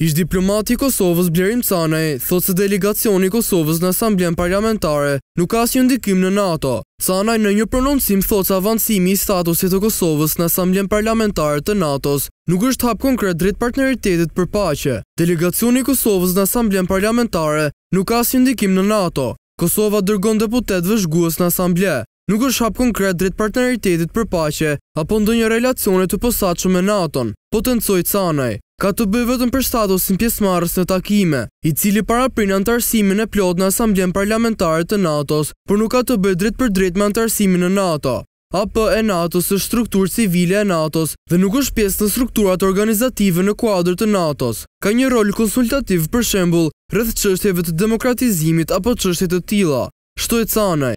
Ishtë diplomati Kosovës Blerim Canaj, thotë se delegacioni Kosovës në asamblen parlamentare nuk ka asë një ndikim në NATO. Canaj në një prononcim thotë se avancimi i statusit të Kosovës në asamblen parlamentare të NATO-s nuk është hap konkret drejt partneritetit për pache. Delegacioni Kosovës në asamblen parlamentare nuk ka asë një ndikim në NATO. Kosova dërgon deputet vëzhguës në asamble. Nuk është hap konkret drejt partneritetit për pache apo ndë një relacionit të posaqë me NATO-n, potencoj Canaj ka të bëjë vetëm për statusin pjesëmarrës në takime, i cili paraprin antarësimin e plot në Asamblen Parlamentare të NATO-s, por nuk ka të bëjë drejt për drejt me antarësimin në NATO. AP e NATO-s është strukturë civile e NATO-s dhe nuk është pjesë në strukturat organizative në kuadrë të NATO-s. Ka një rol konsultativ për shembul rrëth qështjeve të demokratizimit apo qështjet të tila. Shtoj canaj.